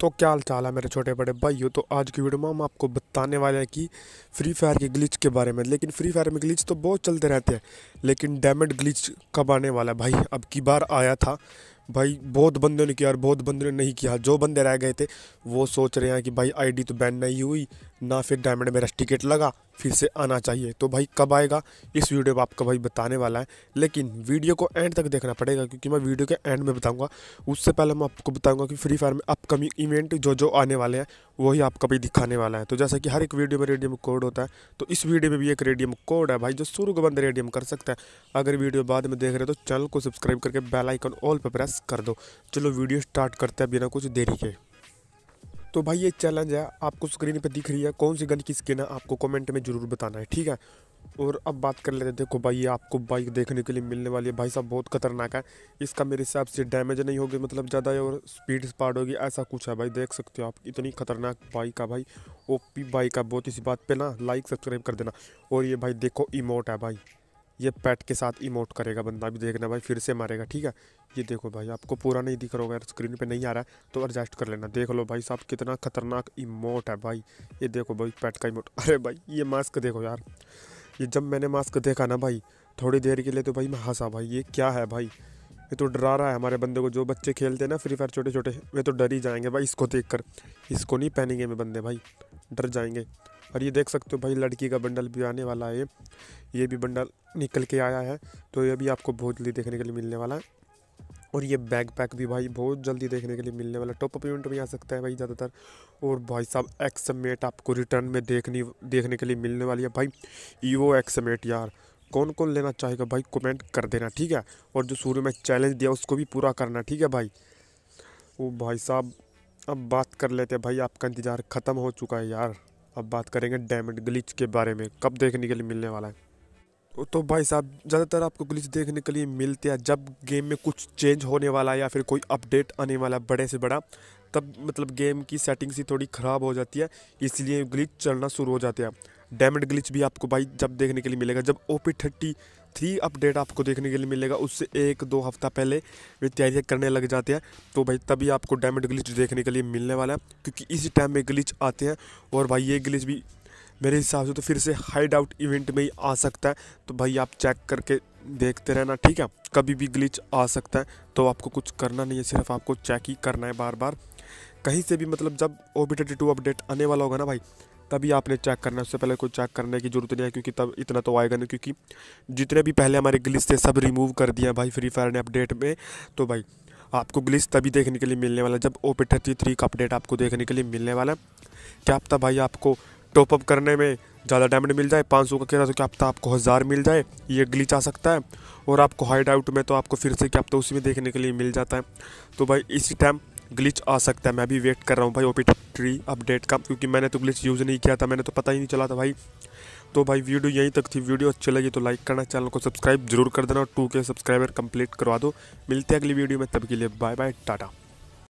तो क्या हाल चाल है मेरे छोटे बड़े भाइयों तो आज की वीडियो में हम आपको बताने वाले हैं कि फ्री फायर के ग्लिच के बारे में लेकिन फ्री फायर में ग्लिच तो बहुत चलते रहते हैं लेकिन डैमेड ग्लिच कब आने वाला है भाई अब की बार आया था भाई बहुत बंदों ने किया और बहुत बंदों ने नहीं किया जो बंदे रह गए थे वो सोच रहे हैं कि भाई आईडी तो बैन नहीं हुई ना फिर डायमंड मेरा टिकट लगा फिर से आना चाहिए तो भाई कब आएगा इस वीडियो में आपको भाई बताने वाला है लेकिन वीडियो को एंड तक देखना पड़ेगा क्योंकि मैं वीडियो के एंड में बताऊँगा उससे पहले मैं आपको बताऊँगा कि फ्री फायर में अपकमिंग इवेंट जो जो आने वाले हैं वही आपका भी दिखाने वाला है तो जैसा कि हर एक वीडियो में रेडियम कोड होता है तो इस वीडियो में भी एक रेडियम कोड है भाई जो शुरू का बंद रेडियम कर सकता है अगर वीडियो बाद में देख रहे हो तो चैनल को सब्सक्राइब करके बेल आइकन ऑल पर प्रेस कर दो चलो वीडियो स्टार्ट करते हैं बिना कुछ देरी के तो भाई ये चैलेंज है आपको स्क्रीन पर दिख रही है कौन सी गन की स्किन है आपको कॉमेंट में ज़रूर बताना है ठीक है और अब बात कर लेते हैं देखो भाई ये आपको बाइक देखने के लिए मिलने वाली है भाई साहब बहुत खतरनाक है इसका मेरे हिसाब से डैमेज नहीं होगी मतलब ज़्यादा और स्पीड स्पार्ट होगी ऐसा कुछ है भाई देख सकते हो आप इतनी खतरनाक बाइक है भाई ओ पी बाइक का बहुत इसी बात पे ना लाइक सब्सक्राइब कर देना और ये भाई देखो इमोट है भाई ये पैट के साथ इमोट करेगा बंदा भी देखना भाई फिर से मारेगा ठीक है ये देखो भाई आपको पूरा नहीं दिख रहा होगा स्क्रीन पे नहीं आ रहा है तो एडजस्ट कर लेना देख लो भाई साहब कितना खतरनाक इमोट है भाई ये देखो भाई पैट का इमोट अरे भाई ये मास्क देखो यार ये जब मैंने मास्क देखा ना भाई थोड़ी देर के लिए तो भाई मैं हंसा भाई ये क्या है भाई ये तो डरा रहा है हमारे बंदे को जो बच्चे खेलते हैं ना फ्री फायर छोटे छोटे वे तो डर ही जाएंगे भाई इसको देख कर इसको नहीं पहनेंगे मैं बंदे भाई डर जाएंगे और ये देख सकते हो भाई लड़की का बंडल भी आने वाला है ये ये भी बंडल निकल के आया है तो ये भी आपको बहुत जल्दी देखने के लिए मिलने वाला है और ये बैग पैक भी भाई बहुत जल्दी देखने के लिए मिलने वाला टॉप अप इवेंट भी आ सकता है भाई ज़्यादातर और भाई साहब एक्समेट आपको रिटर्न में देखनी देखने के लिए मिलने वाली है भाई ईवो एक्समेट यार कौन कौन लेना चाहेगा भाई कमेंट कर देना ठीक है और जो शुरू में चैलेंज दिया उसको भी पूरा करना ठीक है भाई वो भाई साहब अब बात कर लेते हैं भाई आपका इंतज़ार ख़त्म हो चुका है यार अब बात करेंगे डायमंड ग्लिच के बारे में कब देखने के लिए मिलने वाला है तो भाई साहब ज़्यादातर आपको ग्लिच देखने के लिए मिलते हैं जब गेम में कुछ चेंज होने वाला है या फिर कोई अपडेट आने वाला है बड़े से बड़ा तब मतलब गेम की सेटिंग्स ही थोड़ी ख़राब हो जाती है इसलिए ग्लिच चलना शुरू हो जाते हैं डैमेड ग्लिच भी आपको भाई जब देखने के लिए मिलेगा जब O P thirty three update आपको देखने के लिए मिलेगा उससे एक दो हफ्ता पहले वे तैयारियाँ करने लग जाते हैं तो भाई तभी आपको डैमेड ग्लिच देखने के लिए मिलने वाला है क्योंकि इसी टाइम में ग्लिच आते हैं और भाई ये ग्लिच भी मेरे हिसाब से तो फिर से हाइड आउट इवेंट में ही आ सकता है तो भाई आप चेक करके देखते रहना ठीक है कभी भी ग्लिच आ सकता है तो आपको कुछ करना नहीं है सिर्फ आपको चेक ही करना है बार बार कहीं से भी मतलब जब O B thirty two update आने वाला होगा ना भाई तभी आपने चेक करना है उससे पहले कोई चेक करने की ज़रूरत नहीं है क्योंकि तब इतना तो आएगा नहीं क्योंकि जितने भी पहले हमारे ग्लिच थे सब रिमूव कर दिया भाई फ्री फायर ने अपडेट में तो भाई आपको ग्लिच तभी देखने के लिए मिलने वाला जब ओ पी थर्टी थ्री का अपडेट आपको देखने के लिए मिलने वाला है क्या तब भाई आपको टॉपअप करने में ज़्यादा डायमंड मिल जाए पाँच सौ का कह रहा तो क्या आपका आपको हज़ार मिल जाए ये ग्लिच आ सकता है और आपको हाइड आउट में तो आपको फिर से क्या उसी में देखने के लिए मिल जाता है तो भाई इसी टाइम ग्लिच आ सकता है मैं भी वेट कर रहा हूँ भाई ओपी ट्री अपडेट का क्योंकि मैंने तो ग्लिच यूज़ नहीं किया था मैंने तो पता ही नहीं चला था भाई तो भाई वीडियो यहीं तक थी वीडियो अच्छी लगी तो लाइक करना चैनल को सब्सक्राइब जरूर कर देना और टू के सब्सक्राइबर कंप्लीट करवा दो मिलते हैं अगली वीडियो में तब के लिए बाय बाय टाटा